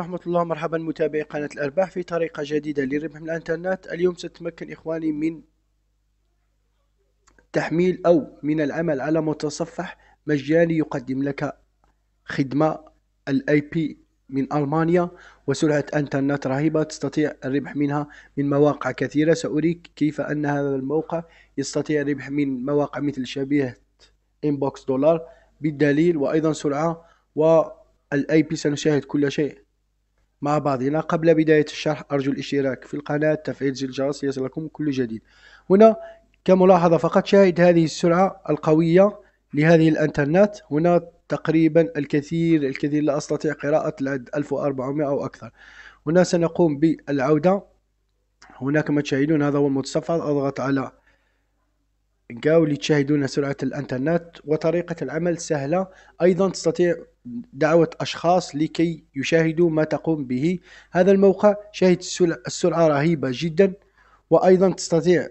رحمة الله مرحبا متابعي قناة الأرباح في طريقة جديدة للربح من الإنترنت اليوم ستتمكن إخواني من تحميل أو من العمل على متصفح مجاني يقدم لك خدمة الاي بي من ألمانيا وسرعة إنترنت رهيبة تستطيع الربح منها من مواقع كثيرة سأريك كيف أن هذا الموقع يستطيع الربح من مواقع مثل شبيهة إنبوكس دولار بالدليل وأيضا سرعة والاي بي سنشاهد كل شيء مع بعضنا قبل بداية الشرح أرجو الاشتراك في القناة تفعيل زر الجرس ليصلكم كل جديد هنا كملاحظة فقط شاهد هذه السرعة القوية لهذه الانترنت هنا تقريبا الكثير الكثير لا أستطيع قراءة العد 1400 أو أكثر هنا سنقوم بالعودة هناك ما تشاهدون هذا هو المتصفح أضغط على جاو لتشاهدون سرعة الانترنت وطريقة العمل سهلة أيضا تستطيع دعوة أشخاص لكي يشاهدوا ما تقوم به هذا الموقع شاهد السرعة رهيبة جدا وأيضا تستطيع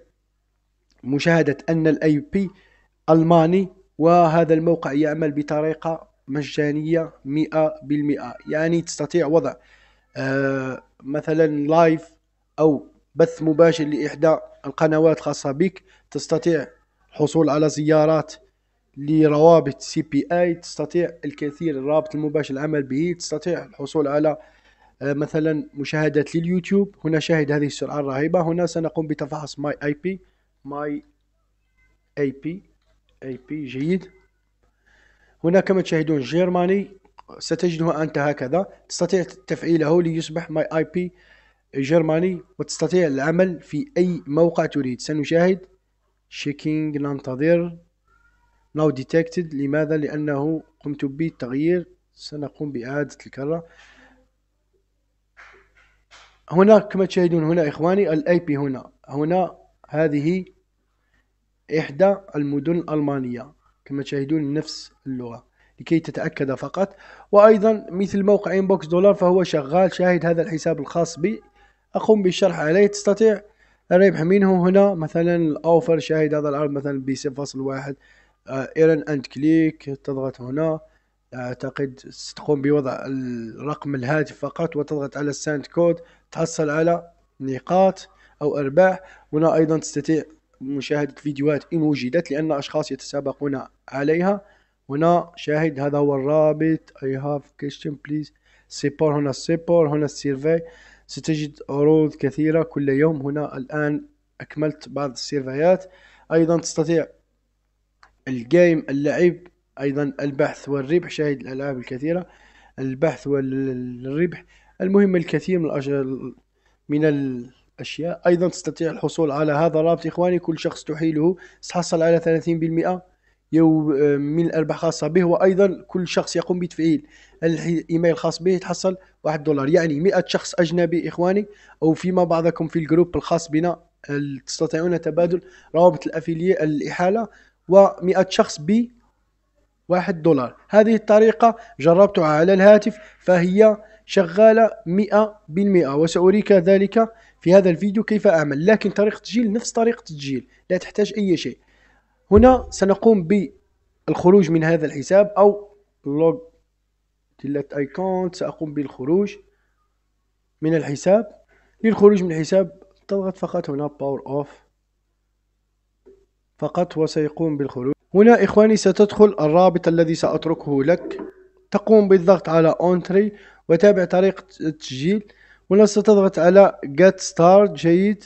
مشاهدة أن الاي بي ألماني وهذا الموقع يعمل بطريقة مجانية مئة بالمئة يعني تستطيع وضع آه، مثلا لايف أو بث مباشر لإحدى القنوات الخاصة بك تستطيع الحصول على زيارات لروابط سي بي اي تستطيع الكثير الرابط المباشر العمل به تستطيع الحصول على آه، مثلا مشاهدة لليوتيوب هنا شاهد هذه السرعة الرهيبة هنا سنقوم بتفحص ماي اي بي ماي اي بي اي بي جيد هنا كما تشاهدون جيرماني ستجده أنت هكذا تستطيع تفعيله ليصبح ماي اي بي جيرماني وتستطيع العمل في أي موقع تريد سنشاهد شيكينج ننتظر now detected لماذا؟ لأنه قمت بالتغيير سنقوم بإعادة الكرة هنا كما تشاهدون هنا إخواني الاي بي هنا هنا هذه إحدى المدن الألمانية كما تشاهدون نفس اللغة لكي تتأكد فقط وأيضا مثل موقع إنبوكس دولار فهو شغال شاهد هذا الحساب الخاص بي أقوم بالشرح عليه تستطيع الربح منه هنا مثلا الأوفر شاهد هذا العرض مثلا بصفر 0.1 واحد آه، ايرن اند كليك تضغط هنا اعتقد ستقوم بوضع رقم الهاتف فقط وتضغط على الساند كود تحصل على نقاط او ارباح هنا ايضا تستطيع مشاهدة فيديوهات ان وجدت لان اشخاص يتسابقون عليها هنا شاهد هذا هو الرابط اي هاف كيشن بليز سيبور هنا السيبور هنا السيرفي ستجد عروض كثيرة كل يوم هنا الان اكملت بعض السيرفيات ايضا تستطيع الجيم اللعب أيضا البحث والربح شاهد الألعاب الكثيرة البحث والربح المهم الكثير من الأجل من الأشياء أيضا تستطيع الحصول على هذا الرابط إخواني كل شخص تحيله تحصل على 30% يوم من الأرباح خاصة به وأيضا كل شخص يقوم بتفعيل الإيميل الخاص به تحصل واحد دولار يعني 100 شخص أجنبي إخواني أو فيما بعضكم في الجروب الخاص بنا تستطيعون تبادل روابط الأفيلية الإحالة و100 شخص ب 1 دولار هذه الطريقة جربتها على الهاتف فهي شغالة 100% وسأريك ذلك في هذا الفيديو كيف أعمل لكن طريقة التسجيل نفس طريقة التسجيل لا تحتاج أي شيء هنا سنقوم بالخروج من هذا الحساب أو لوج تلت ايكون سأقوم بالخروج من الحساب للخروج من الحساب تضغط فقط هنا باور اوف فقط وسيقوم بالخروج هنا إخواني ستدخل الرابط الذي سأتركه لك تقوم بالضغط على Entry وتابع طريقة التسجيل هنا ستضغط على Get Start جيد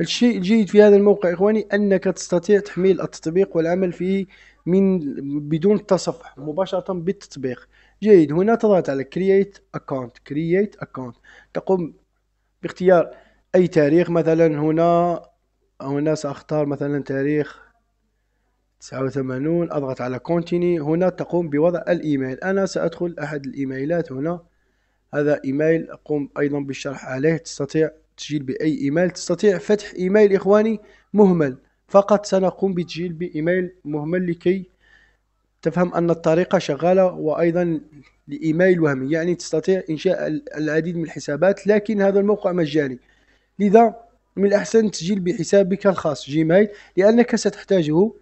الشيء الجيد في هذا الموقع إخواني أنك تستطيع تحميل التطبيق والعمل فيه من بدون تصفح مباشرة بالتطبيق جيد هنا تضغط على Create Account Create Account تقوم باختيار أي تاريخ مثلا هنا هنا سأختار مثلا تاريخ تسعة وثمانون أضغط على كونتيني هنا تقوم بوضع الإيميل أنا سأدخل أحد الإيميلات هنا هذا إيميل أقوم أيضا بالشرح عليه تستطيع تسجيل بأي إيميل تستطيع فتح إيميل إخواني مهمل فقط سنقوم بتسجيل بإيميل مهمل لكي تفهم أن الطريقة شغالة وأيضا لإيميل وهمي يعني تستطيع إنشاء العديد من الحسابات لكن هذا الموقع مجاني لذا من الأحسن تسجيل بحسابك الخاص جيميل لأنك ستحتاجه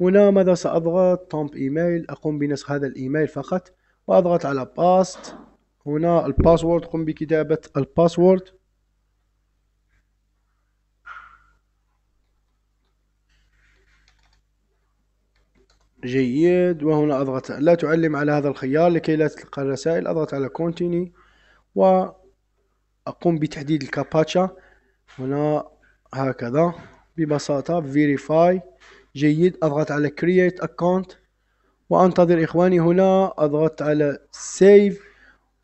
هنا ماذا سأضغط تومب إيميل أقوم بنسخ هذا الإيميل فقط وأضغط على باست هنا الباسورد قم بكتابة الباسورد جيد وهنا أضغط لا تعلم على هذا الخيار لكي لا تلقى الرسائل أضغط على كونتيني و أقوم بتحديد الكاباتشا هنا هكذا ببساطة فيريفاي جيد أضغط على كرييت اكونت وأنتظر إخواني هنا أضغط على سيف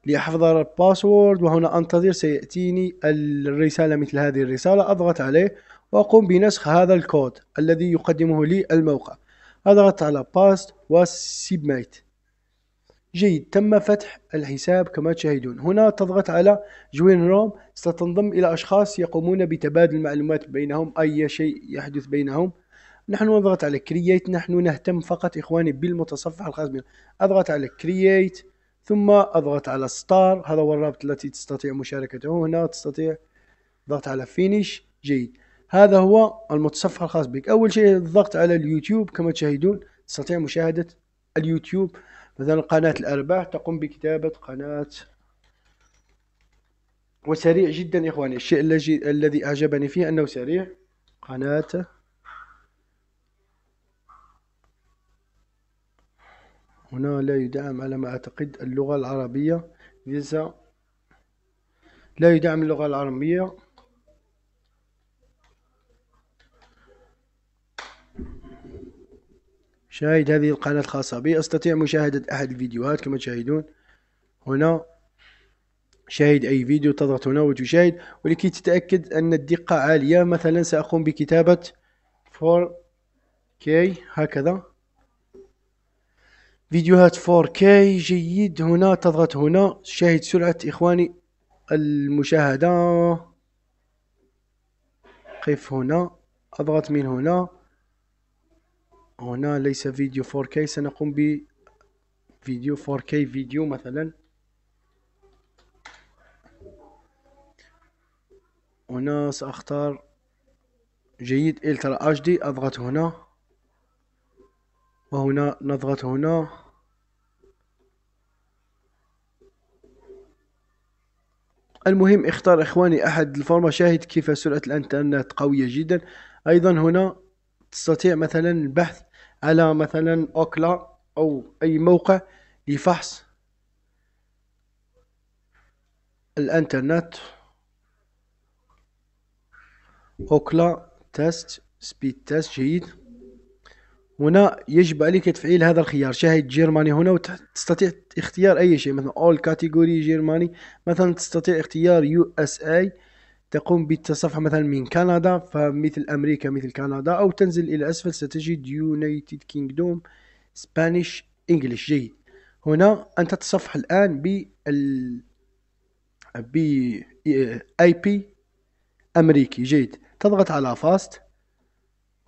لأحفظ الباسورد وهنا أنتظر سيأتيني الرسالة مثل هذه الرسالة أضغط عليه وأقوم بنسخ هذا الكود الذي يقدمه لي الموقع أضغط على باست وسبميت جيد تم فتح الحساب كما تشاهدون هنا تضغط على جوين روم ستنضم إلى أشخاص يقومون بتبادل معلومات بينهم أي شيء يحدث بينهم نحن نضغط على كرييت نحن نهتم فقط إخواني بالمتصفح الخاص بنا أضغط على كرييت ثم أضغط على ستار هذا هو الرابط التي تستطيع مشاركته هنا تستطيع ضغط على فينيش جيد هذا هو المتصفح الخاص بك أول شيء الضغط على اليوتيوب كما تشاهدون تستطيع مشاهدة اليوتيوب مثلا قناة الأرباح تقوم بكتابة قناة وسريع جدا إخواني الشيء الذي أعجبني فيه أنه سريع قناة هنا لا يدعم على ما أعتقد اللغة العربية فيزا لا يدعم اللغة العربية شاهد هذه القناة الخاصة بي أستطيع مشاهدة أحد الفيديوهات كما تشاهدون هنا شاهد أي فيديو تضغط هنا وتشاهد ولكي تتأكد أن الدقة عالية مثلا سأقوم بكتابة 4K هكذا فيديوهات 4K جيد هنا تضغط هنا شاهد سرعة إخواني المشاهدة قف هنا أضغط من هنا هنا ليس فيديو 4K سنقوم بفيديو 4K فيديو مثلا هنا سأختار جيد الترا اتش دي اضغط هنا وهنا نضغط هنا المهم اختار اخواني احد الفورما شاهد كيف سرعة الانترنت قوية جدا ايضا هنا تستطيع مثلا البحث على مثلا أوكلا أو أي موقع لفحص الانترنت اوكلا تيست سبيد تيست جيد هنا يجب عليك تفعيل هذا الخيار شاهد جيرماني هنا وتستطيع اختيار اي شيء مثلا اول كاتيجوري جيرماني مثلا تستطيع اختيار يو اس اي تقوم بالتصفح مثلا من كندا فمثل أمريكا مثل كندا أو تنزل إلى أسفل ستجد يونايتد كينجدوم سبانيش انجلش جيد هنا أنت تتصفح الآن ب ب اي بي امريكي جيد تضغط على فاست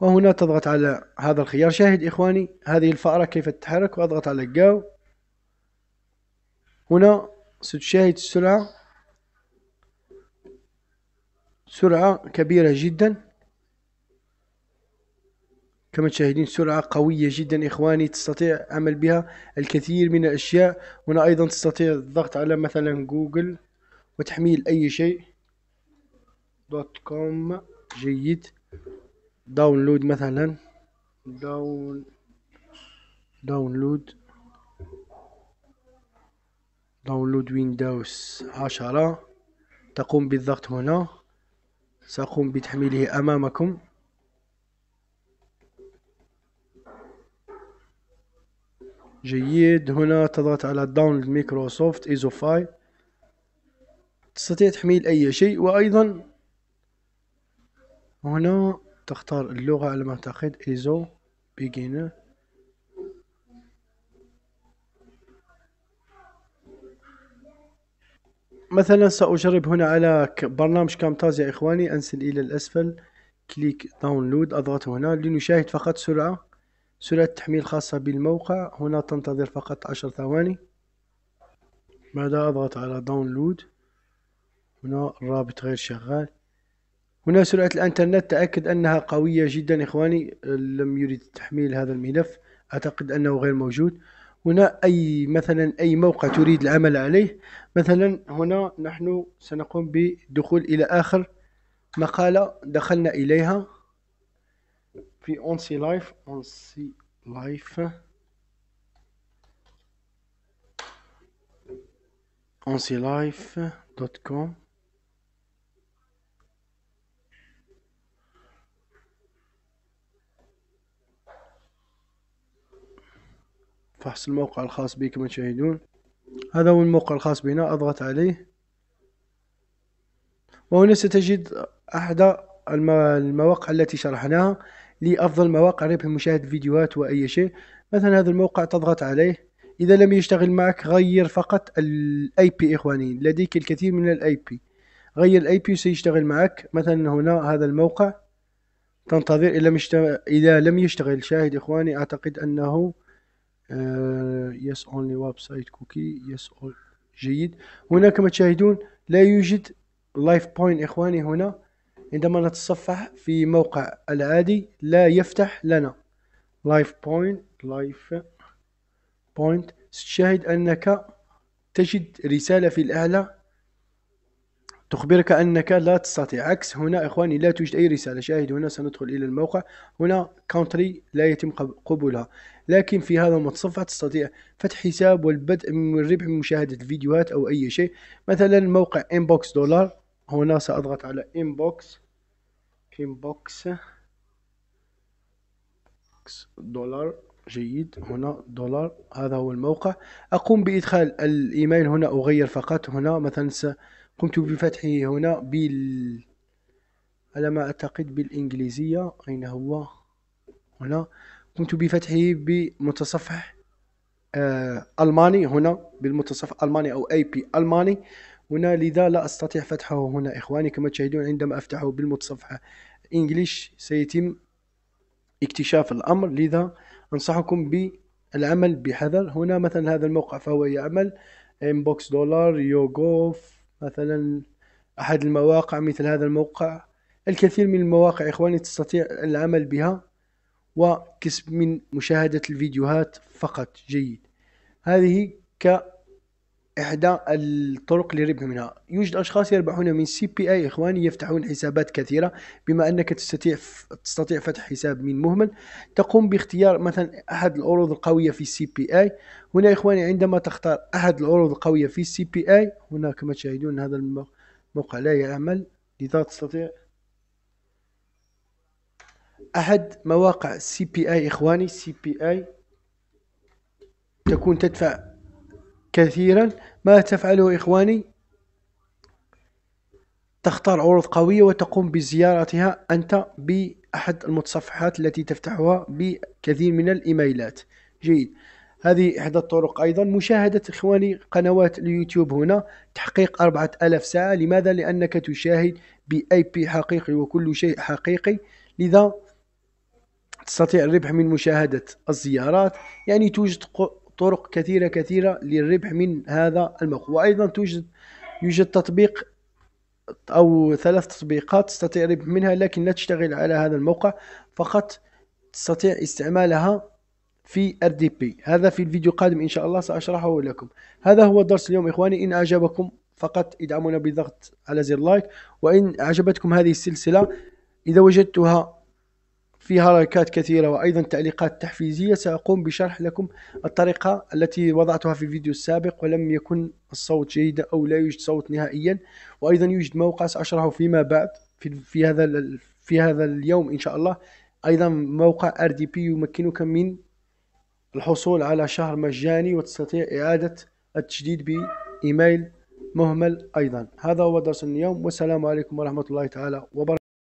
وهنا تضغط على هذا الخيار شاهد إخواني هذه الفأرة كيف تتحرك وأضغط على جو هنا ستشاهد السرعة سرعة كبيرة جدا كما تشاهدين سرعة قوية جدا إخواني تستطيع عمل بها الكثير من الأشياء هنا أيضا تستطيع الضغط على مثلا جوجل وتحميل أي شيء دوت كوم جيد داونلود مثلا داون داونلود داونلود ويندوز عشرة تقوم بالضغط هنا سأقوم بتحميله أمامكم جيد هنا تضغط على داونلود مايكروسوفت ايزو فايل تستطيع تحميل اي شيء وايضا هنا تختار اللغة على ما اعتقد ايزو بيجينر مثلا سأجرب هنا على برنامج كامتاز يا إخواني أنزل إلى الأسفل كليك داونلود أضغط هنا لنشاهد فقط سرعة سرعة تحميل خاصة بالموقع هنا تنتظر فقط عشر ثواني ماذا أضغط على داونلود هنا الرابط غير شغال هنا سرعة الانترنت تأكد انها قوية جدا اخواني لم يريد تحميل هذا الملف اعتقد انه غير موجود هنا أي مثلا أي موقع تريد العمل عليه مثلا هنا نحن سنقوم بدخول إلى آخر مقالة دخلنا إليها في أونسي لايف أونسي لايف أونسي لايف دوت كوم فحص الموقع الخاص بي كما تشاهدون هذا هو الموقع الخاص بنا أضغط عليه وهنا ستجد احدى المواقع التي شرحناها لأفضل مواقع ربح مشاهد فيديوهات وأي شيء مثلا هذا الموقع تضغط عليه إذا لم يشتغل معك غير فقط الاي بي إخواني لديك الكثير من الاي بي غير الاي بي سيشتغل معك مثلا هنا هذا الموقع تنتظر إذا لم يشتغل شاهد إخواني أعتقد أنه يس اونلي ويب سايت كوكي يس جيد هنا كما تشاهدون لا يوجد لايف بوينت اخواني هنا عندما نتصفح في موقع العادي لا يفتح لنا لايف بوينت لايف بوينت تشاهد انك تجد رسالة في الاعلى تخبرك أنك لا تستطيع عكس هنا إخواني لا توجد أي رسالة شاهد هنا سندخل إلى الموقع هنا كونتري لا يتم قبولها لكن في هذا المتصفح تستطيع فتح حساب والبدء من الربح من مشاهدة الفيديوهات أو أي شيء مثلا موقع إنبوكس دولار هنا سأضغط على إنبوكس إنبوكس دولار جيد هنا دولار هذا هو الموقع أقوم بإدخال الإيميل هنا أغير فقط هنا مثلا قمت بفتحه هنا بال على ما أعتقد بالإنجليزية أين هو هنا قمت بفتحه بمتصفح آه، ألماني هنا بالمتصفح ألماني أو أي بي ألماني هنا لذا لا أستطيع فتحه هنا إخواني كما تشاهدون عندما أفتحه بالمتصفح إنجليش سيتم اكتشاف الأمر لذا أنصحكم بالعمل بحذر هنا مثلا هذا الموقع فهو يعمل انبوكس دولار يوغوف مثلا أحد المواقع مثل هذا الموقع الكثير من المواقع إخواني تستطيع العمل بها وكسب من مشاهدة الفيديوهات فقط جيد هذه ك إحدى الطرق للربح منها يوجد أشخاص يربحون من سي بي أي إخواني يفتحون حسابات كثيرة بما أنك تستطيع تستطيع فتح حساب من مهمل تقوم باختيار مثلا أحد العروض القوية في سي بي أي هنا إخواني عندما تختار أحد العروض القوية في سي بي أي هنا كما تشاهدون هذا الموقع لا يعمل لذا تستطيع أحد مواقع سي بي أي إخواني سي بي أي تكون تدفع كثيرا ما تفعله إخواني تختار عروض قوية وتقوم بزيارتها أنت بأحد المتصفحات التي تفتحها بكثير من الإيميلات جيد هذه إحدى الطرق أيضا مشاهدة إخواني قنوات اليوتيوب هنا تحقيق 4000 ساعة لماذا؟ لأنك تشاهد بأي بي حقيقي وكل شيء حقيقي لذا تستطيع الربح من مشاهدة الزيارات يعني توجد طرق كثيرة كثيرة للربح من هذا الموقع وأيضا توجد يوجد تطبيق أو ثلاث تطبيقات تستطيع الربح منها لكن لا تشتغل على هذا الموقع فقط تستطيع استعمالها في ار دي بي هذا في الفيديو القادم ان شاء الله ساشرحه لكم هذا هو الدرس اليوم اخواني ان اعجبكم فقط ادعمونا بالضغط على زر لايك وان اعجبتكم هذه السلسله اذا وجدتها في حركات كثيرة وأيضا تعليقات تحفيزية سأقوم بشرح لكم الطريقة التي وضعتها في الفيديو السابق ولم يكن الصوت جيدا أو لا يوجد صوت نهائيا وأيضا يوجد موقع سأشرحه فيما بعد في, في هذا في هذا اليوم إن شاء الله أيضا موقع RDP يمكنك من الحصول على شهر مجاني وتستطيع إعادة التجديد بإيميل مهمل أيضا هذا هو درس اليوم والسلام عليكم ورحمة الله تعالى وبركاته